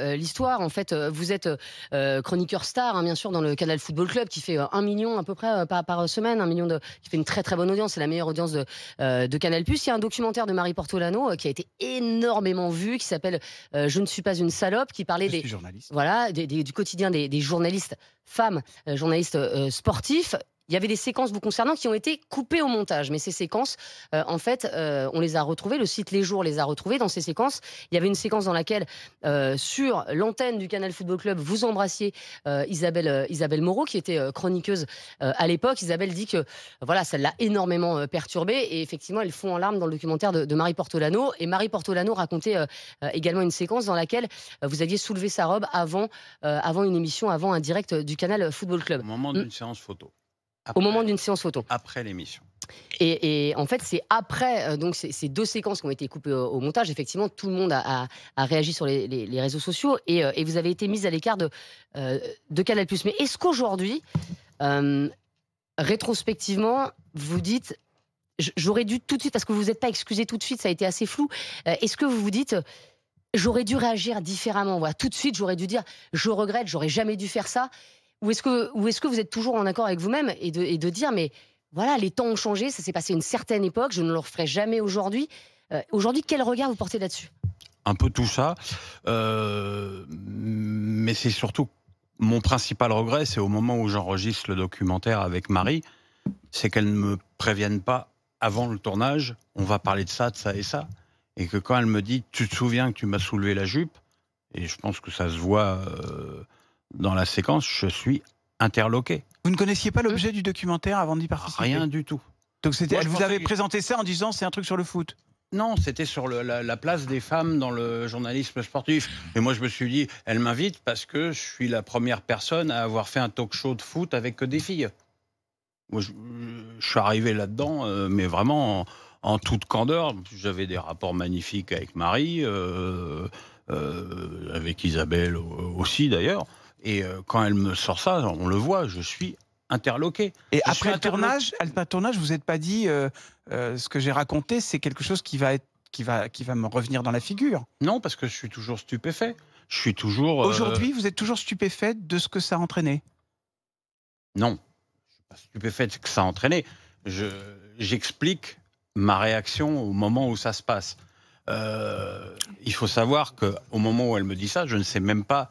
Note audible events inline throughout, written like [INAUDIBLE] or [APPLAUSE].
Euh, l'histoire. En fait, euh, vous êtes euh, chroniqueur star, hein, bien sûr, dans le Canal Football Club, qui fait un million à peu près par, semaine, un million de, qui fait une très très bonne audience. C'est la meilleure audience de, Canal Plus. Il y a un documentaire de Marie Portolano qui a été énormément vu, qui s'appelle Je ne suis pas une salope, qui parlait des, voilà, du quotidien des journalistes femmes, journalistes sportifs il y avait des séquences vous concernant qui ont été coupées au montage, mais ces séquences, euh, en fait, euh, on les a retrouvées. Le site Les Jours les a retrouvées. Dans ces séquences, il y avait une séquence dans laquelle, euh, sur l'antenne du Canal Football Club, vous embrassiez Isabelle, Isabelle Moreau, qui était chroniqueuse à l'époque. Isabelle dit que voilà, ça l'a énormément perturbée, et effectivement, elle fond en larmes dans le documentaire de, Marie Portolano. Et Marie Portolano racontait également une séquence dans laquelle vous aviez soulevé sa robe avant, avant une émission, avant un direct du Canal Football Club. Au moment d'une mm. séance photo au moment d'une séance photo. Après l'émission. Et, en fait, c'est après euh, donc ces, deux séquences qui ont été coupées au, montage. Effectivement, tout le monde a, réagi sur les, réseaux sociaux euh, et, vous avez été mise à l'écart de, euh, de Canal+. Mais est-ce qu'aujourd'hui, rétrospectivement, vous dites j'aurais dû tout de suite parce que vous êtes pas excusé tout de suite, ça a été assez flou. est-ce que vous vous dites j'aurais dû réagir différemment. Voilà, tout de suite, j'aurais dû dire je regrette, j'aurais jamais dû faire ça. Ou est-ce que, vous êtes toujours en accord avec vous-même et de, dire, mais voilà, les temps ont changé, ça s'est passé une certaine époque, je ne le referai jamais aujourd'hui. Euh, aujourd'hui, quel regard vous portez là-dessus Un peu tout ça, euh, mais c'est surtout mon principal regret, c'est au moment où j'enregistre le documentaire avec Marie, c'est qu'elle ne me prévienne pas avant le tournage, on va parler de ça, de ça et ça. Et que quand elle me dit, tu te souviens que tu m'as soulevé la jupe, et je pense que ça se voit... Euh, dans la séquence, je suis interloqué. Vous ne connaissiez pas hein l'objet du documentaire avant d'y participer Rien du tout. Donc c'était, vous avez présenté ça en disant c'est un truc sur le foot non, c'était sur la, place des femmes dans le journalisme sportif. Et moi, je me suis dit, elle m'invite parce que je suis la première personne à avoir fait un talk show de foot avec des filles. Moi, je, suis arrivé là-dedans, euh, mais vraiment en, toute candeur. J'avais des rapports magnifiques avec Marie, euh, euh, avec Isabelle aussi d'ailleurs. Et euh, quand elle me sort ça, on le voit, je suis interloqué. Et après le tournage, après tournage, vous n'êtes pas dit euh, euh, ce que j'ai raconté, c'est quelque chose qui va être, qui va, qui va me revenir dans la figure. Non, parce que je suis toujours stupéfait. Je suis toujours. Aujourd'hui, vous êtes toujours stupéfait de ce que ça a entraîné. Non, je suis pas stupéfait de ce que ça a entraîné. j'explique ma réaction au moment où ça se passe. il faut savoir que au moment où elle me dit ça, je ne sais même pas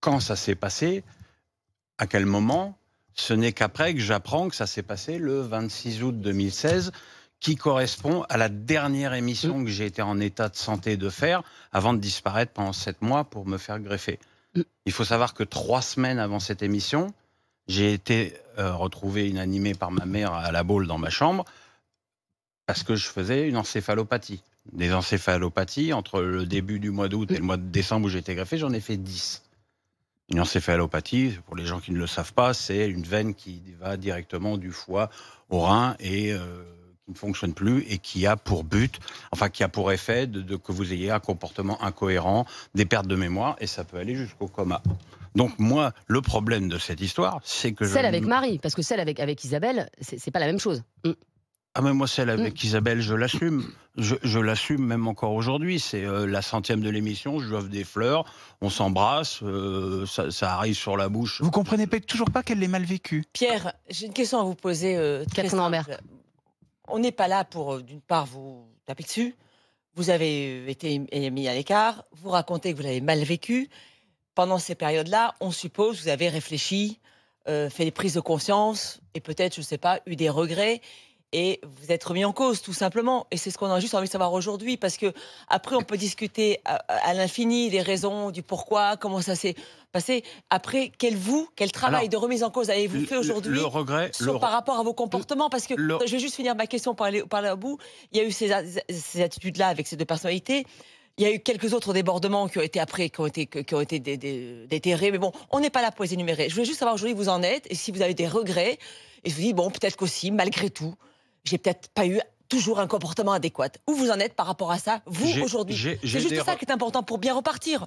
quand ça s'est passé, à quel moment. Ce n'est qu'après que j'apprends que ça s'est passé le 26 août 2016, qui correspond à la dernière émission que j'ai été en état de santé de faire avant de disparaître pendant sept mois pour me faire greffer. Il faut savoir que trois semaines avant cette émission, j'ai été euh, retrouvé inanimé par ma mère à la boule dans ma chambre parce que je faisais une encéphalopathie. Des encéphalopathies, entre le début du mois d'août et le mois de décembre où j'ai été greffé, j'en ai fait 10. Une encéphalopathie, pour les gens qui ne le savent pas, c'est une veine qui va directement du foie au rein et euh, qui ne fonctionne plus et qui a pour but, enfin qui a pour effet de, que vous ayez un comportement incohérent, des pertes de mémoire et ça peut aller jusqu'au coma. Donc moi, le problème de cette histoire, c'est que celle avec Marie, parce que celle avec avec Isabelle, c'est pas la même chose. Mmh. Ah mais moi celle avec mm. Isabelle, je l'assume. Je, l'assume même encore aujourd'hui. C'est euh, la centième de l'émission, je lui offre des fleurs, on s'embrasse, euh, ça, arrive sur la bouche. Vous comprenez peut-être toujours pas qu'elle l'ait mal vécu. Pierre, j'ai une question à vous poser. Euh, on n'est pas là pour, d'une part, vous taper dessus. Vous avez été mis à l'écart, vous racontez que vous l'avez mal vécu. Pendant ces périodes-là, on suppose vous avez réfléchi, fait des prises de conscience et peut-être, je ne sais pas, eu des regrets et vous êtes remis en cause, tout simplement. Et c'est ce qu'on a juste envie de savoir aujourd'hui, parce que après, on peut discuter à, l'infini des raisons, du pourquoi, comment ça s'est passé. Après, quel vous, quel travail de remise en cause avez-vous fait aujourd'hui sur, par rapport à vos comportements, parce que je vais juste finir ma question par aller, par là au bout. Il y a eu ces, attitudes-là avec ces deux personnalités. Il y a eu quelques autres débordements qui ont été après, qui ont été, qui ont été déterrés. Mais bon, on n'est pas là pour les énumérer. Je voulais juste savoir aujourd'hui où vous en êtes et si vous avez des regrets. Et je vous dis, bon, peut-être qu'aussi, malgré tout, j'ai peut-être pas eu toujours un comportement adéquat. Où vous en êtes par rapport à ça, vous, aujourd'hui C'est juste ça qui est important pour bien repartir.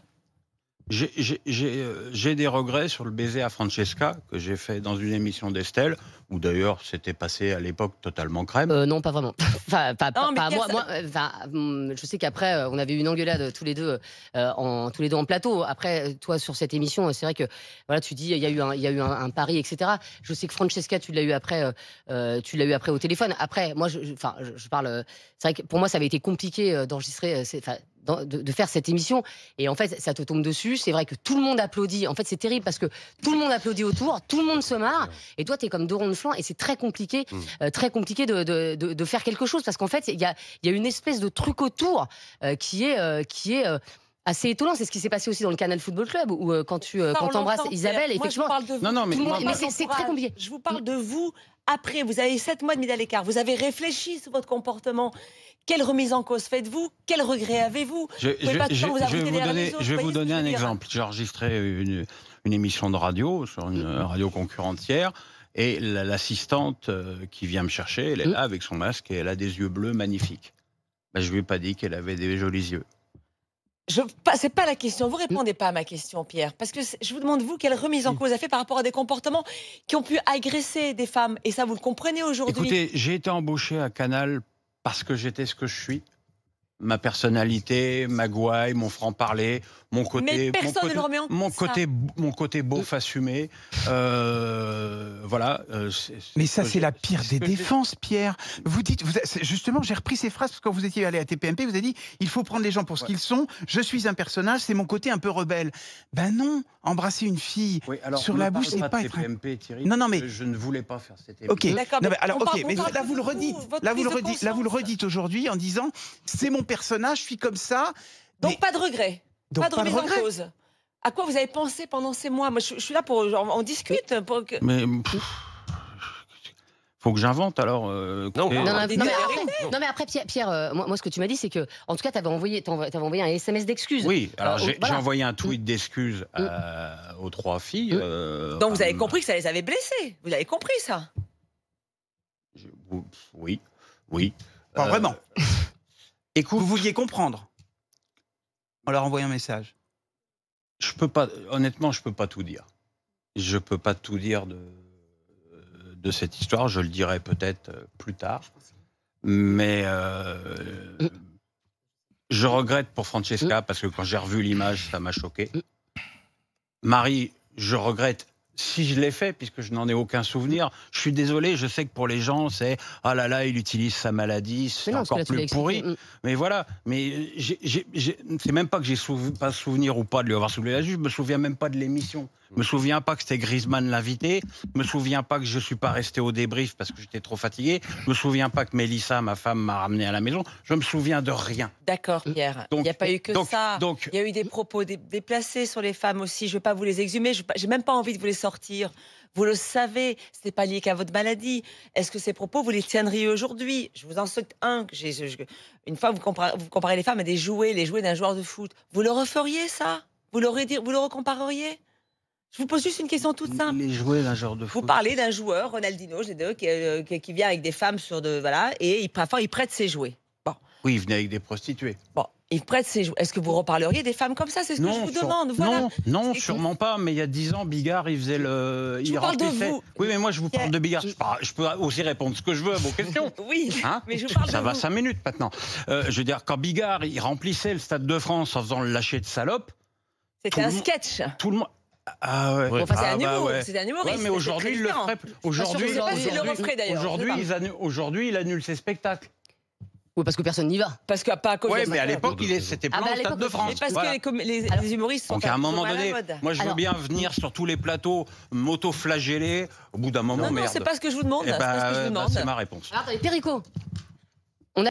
Euh, j'ai des regrets sur le baiser à Francesca que j'ai fait dans une émission d'Estelle. Ou d'ailleurs, c'était passé à l'époque totalement crème euh, Non, pas vraiment. [LAUGHS] enfin, pas, moi, euh, enfin, hum, je sais qu'après, euh, on avait eu une engueulade tous les deux, en, tous les deux en plateau. Après, toi, sur cette émission, c'est vrai que voilà, tu dis, il y a eu un, il y a eu un, pari, etc. Je sais que Francesca, tu l'as eu après, tu l'as eu après au téléphone. Après, moi, je, enfin, je, parle. C'est vrai que pour moi, ça avait été compliqué d'enregistrer. De, de, faire cette émission. Et en fait, ça te tombe dessus. C'est vrai que tout le monde applaudit. En fait, c'est terrible parce que tout le monde applaudit autour, tout le monde se marre. Et toi, tu es comme deux ronds de et c'est très compliqué, mm. euh, très compliqué de, faire quelque chose parce qu'en fait, il y a, une espèce de truc autour euh, qui est, euh, qui est assez étonnant. C'est ce qui s'est passé aussi dans le Canal Football Club où quand tu embrasses Isabelle, effectivement. je non, non, mais, c'est très compliqué. Je vous parle de vous après. Vous avez 7 mois de mise à l'écart. Vous avez réfléchi sur votre comportement. Quelle remise en cause faites-vous Quel regret avez-vous Je, vais vous donner, un exemple. J'ai enregistré une, émission de radio sur une mm. radio concurrentière. Et l'assistante euh, qui vient me chercher, elle est mm. là avec son masque et elle a des yeux bleus magnifiques. Je ben, je lui ai pas dit qu'elle avait des jolis yeux. Ce n'est pas la question. Vous répondez pas à ma question, Pierre, parce que je vous demande vous quelle remise en cause a fait par rapport à des comportements qui ont pu agresser des femmes. Et ça, vous le comprenez aujourd'hui. Écoutez, j'ai été embauché à Canal parce que j'étais ce que je suis ma personnalité, ma gouaille, mon franc-parler, mon côté, mon côté, mon côté, beau, beauf assumé. Euh, voilà. Euh, mais ça, c'est la pire [LAUGHS] des défenses, Pierre. Vous dites, justement, j'ai repris ces phrases parce que quand vous étiez allé à TPMP, vous avez dit, il faut prendre les gens pour ce qu'ils sont. Je suis un personnage, c'est mon côté un peu rebelle. Ben non, embrasser une fille sur la bouche, c'est pas, pas être. non, non, mais je, ne voulais pas faire cette. Ok. mais alors, ok. là, vous le redites. Là, vous le redites. Là, vous le redites aujourd'hui en disant, c'est mon personnage, je suis comme ça. Donc pas de regret. pas de remise en cause. À quoi vous avez pensé pendant ces mois Moi, je, suis là pour. On, discute. Mais, faut que j'invente alors. Euh, non, non, euh, non, mais, après, Pierre, Pierre euh, moi, ce que tu m'as dit, c'est que, en tout cas, tu avais envoyé, avais envoyé un SMS d'excuses. Oui, alors j'ai envoyé un tweet mm. d'excuses mm. aux trois filles. Mm. Donc vous avez compris que ça les avait blessées. Vous avez compris ça Oui, oui. Pas vraiment. Écoute, vous vouliez comprendre On leur envoyant un message. Je peux pas, honnêtement, je peux pas tout dire. Je peux pas tout dire de, de cette histoire. Je le dirai peut-être euh, plus tard. Mais euh, je regrette pour Francesca parce que quand j'ai revu l'image, ça m'a choqué. Marie, je regrette si je l'ai fait, puisque je n'en ai aucun souvenir, je suis désolé, je sais que pour les gens, c'est ah là là, il utilise sa maladie, c'est encore plus pourri. Mm. Mais voilà, mais c'est même pas que j'ai n'ai pas souvenir ou pas de lui avoir soulevé la juge, je me souviens même pas de l'émission me souviens pas que c'était Griezmann l'invité, me souviens pas que je suis pas resté au débrief parce que j'étais trop fatigué, me souviens pas que Mélissa, ma femme, m'a ramené à la maison, je me souviens de rien. D'accord, Pierre. il n'y a pas eu que ça. il y a eu des propos déplacés sur les femmes aussi. Je ne vais pas vous les exhumer. Je n'ai même pas envie de vous les sortir. Vous le savez, ce n'est pas lié qu'à votre maladie. Est-ce que ces propos, vous les tiendriez aujourd'hui Je vous en souhaite un. Que une fois, vous comparez, les femmes à des jouets, les jouets d'un joueur de foot. Vous le referiez, ça vous vous le recompareriez je vous pose juste une question toute simple. Les jouets, d'un genre de Vous parlez d'un joueur, Ronaldinho, j'ai euh, qui, qui, vient avec des femmes sur de. Voilà, et il, il prête ses jouets. Bon. Oui, il venait avec des prostituées. Bon. Il prête ses jouets. Est-ce que vous reparleriez des femmes comme ça C'est ce que je vous demande. Non, non sûrement pas. Mais il y a dix ans, Bigard, il faisait le. Je il parle de vous. Oui, mais moi, je vous parle de Bigard. Je... peux aussi répondre ce que je veux à vos questions. [LAUGHS] oui, hein? ça va cinq minutes maintenant. Euh, je veux dire, quand Bigard, il remplissait le Stade de France en faisant le lâcher de salope. C'était un sketch. Tout le monde. Ah ouais. Bon, enfin, c'est ah un, bah ouais. humoriste. Ouais, mais aujourd'hui, il le ferait. Aujourd'hui, je sais pas s'il si le referait Aujourd'hui, il, annule ses spectacles. Oui, parce que personne n'y va. Parce qu'à pas à cause. Oui, mais à l'époque, c'était plein ah bah Stade de France. Mais parce que les, les, Alors, humoristes sont. Donc à un moment donné, moi, je veux bien venir sur tous les plateaux m'auto-flageller. Au bout d'un moment, non, merde. Non, c'est pas ce que je vous demande. Eh c'est ce bah, bah ma réponse. Ah, attendez, Perico.